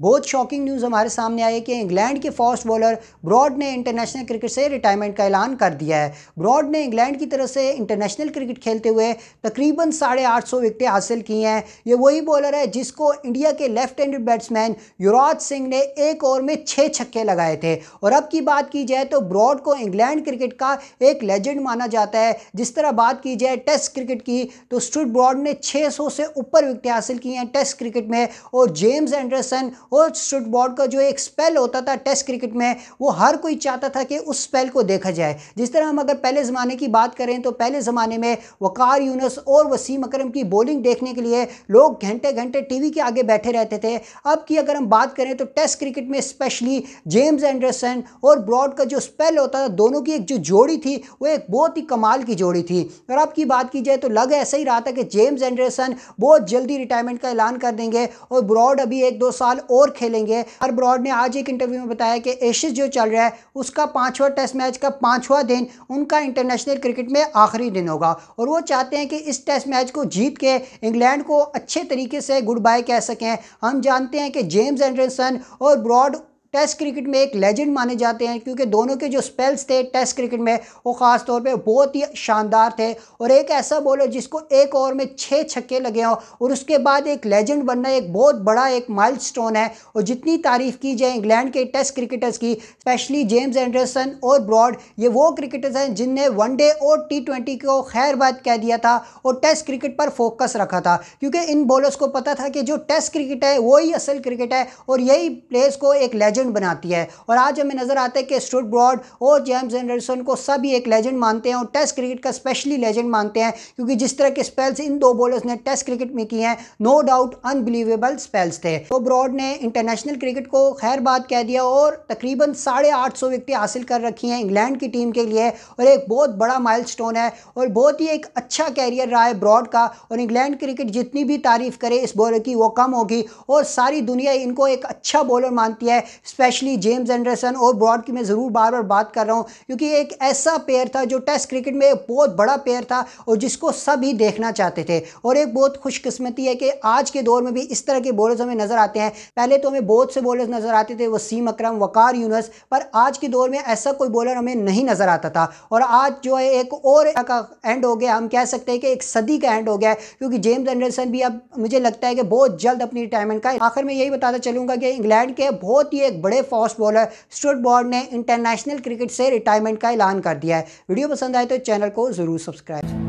बहुत shocking news हमारे सामने आई है कि इंग्लैंड के फास्ट बॉलर ब्रॉड ने इंटरनेशनल क्रिकेट से रिटायरमेंट का ऐलान कर दिया है ब्रॉड ने इंग्लैंड की तरफ से इंटरनेशनल क्रिकेट खेलते हुए तकरीबन साढ़े आठ सौ विकटें हासिल की हैं ये वही बॉलर है जिसको इंडिया के left handed batsman Yuvraj Singh ने एक ओवर में छः छक्के लगाए थे और अब की बात की जाए तो ब्रॉड को इंग्लैंड क्रिकेट का एक लेजेंड माना जाता है जिस तरह बात की जाए टेस्ट क्रिकेट की तो स्टुट ब्रॉड ने सौ से ऊपर विकटें हासिल की हैं टेस्ट क्रिकेट में और जेम्स एंडरसन और स्टुटबॉर्ड का जो एक स्पेल होता था टेस्ट क्रिकेट में वो हर कोई चाहता था कि उस स्पेल को देखा जाए जिस तरह हम अगर पहले ज़माने की बात करें तो पहले ज़माने में वक़ार यूनस और वसीम अकरम की बॉलिंग देखने के लिए लोग घंटे घंटे वी के आगे बैठे रहते थे अब की अगर हम बात करें तो टेस्ट क्रिकेट में स्पेशली जेम्स एंडरसन और ब्रॉड का जो स्पेल होता था दोनों की एक जो जोड़ी थी वो एक बहुत ही कमाल की जोड़ी थी अगर आपकी बात की जाए तो लग ऐसा ही रहा था कि जेम्स एंडरसन बहुत जल्दी रिटायरमेंट का ऐलान कर देंगे और ब्रॉड अभी एक दो साल और खेलेंगे हर ब्रॉड ने आज एक इंटरव्यू में बताया कि एशिज जो चल रहा है उसका पाँचवा टेस्ट मैच का पाँचवा दिन उनका इंटरनेशनल क्रिकेट में आखिरी दिन होगा और वो चाहते हैं कि इस टेस्ट मैच को जीत के इंग्लैंड को अच्छे तरीके से गुड बाय कह सकें हम जानते हैं कि जेम्स एंडरसन और ब्रॉड टेस्ट क्रिकेट में एक लेजेंड माने जाते हैं क्योंकि दोनों के जो स्पेल्स थे टेस्ट क्रिकेट में वो ख़ास तौर पे बहुत ही शानदार थे और एक ऐसा बॉलर जिसको एक ओवर में छः छक्के लगे हों और उसके बाद एक लेजेंड बनना एक बहुत बड़ा एक माइलस्टोन है और जितनी तारीफ़ की जाए इंग्लैंड के टेस्ट क्रिकेटर्स की स्पेशली जेम्स एंडरसन और ब्रॉड ये वो क्रिकेटर्स हैं जिनने वनडे और टी को खैरबाद कह दिया था और टेस्ट क्रिकेट पर फोकस रखा था क्योंकि इन बॉलर्स को पता था कि जो टेस्ट क्रिकेट है वही असल क्रिकेट है और यही प्लेयर्स को एक लेजेंड लेजेंड बनाती है और आज हमें नज़र आता है कि स्टुट ब्रॉड और जेम्स एंडरसन को सभी एक लेजेंड मानते हैं और टेस्ट क्रिकेट का स्पेशली लेजेंड मानते हैं क्योंकि जिस तरह के स्पेल्स इन दो बॉलर्स ने टेस्ट क्रिकेट में किए हैं नो डाउट अनबिलीवेबल स्पेल्स थे तो ब्रॉड ने इंटरनेशनल क्रिकेट को खैर बात कह दिया और तकरीबन साढ़े आठ सौ विकटें हासिल कर रखी हैं इंग्लैंड की टीम के लिए और एक बहुत बड़ा माइलस्टोन है और बहुत ही एक अच्छा कैरियर रहा है ब्रॉड का और इंग्लैंड क्रिकेट जितनी भी तारीफ़ करे इस बॉलर की वो कम होगी और सारी दुनिया इनको एक अच्छा बॉलर मानती है स्पेशली जेम्स एंडरसन और ब्रॉड की मैं ज़रूर बार बार बात कर रहा हूँ क्योंकि एक ऐसा प्लेयर था जो टेस्ट क्रिकेट में एक बहुत बड़ा प्लेयर था और जिसको सभी देखना चाहते थे और एक बहुत खुशकस्मती है कि आज के दौर में भी इस तरह के बॉलर्स हमें नज़र आते हैं पहले तो हमें बहुत से बॉलर्स नज़र आते थे वसीम अक्रम वकार यूनस पर आज के दौर में ऐसा कोई बॉलर हमें नहीं नज़र आता था और आज जो है एक और का एंड हो गया हम कह सकते हैं कि एक सदी का एंड हो गया क्योंकि जेम्स एंडरसन भी अब मुझे लगता है कि बहुत जल्द अपनी रिटायरमेंट का आखिर में यही बताता चलूँगा कि इंग्लैंड के बहुत ही एक बड़े फास्ट बॉलर स्टूट बॉर्ड ने इंटरनेशनल क्रिकेट से रिटायरमेंट का ऐलान कर दिया है वीडियो पसंद आए तो चैनल को ज़रूर सब्सक्राइब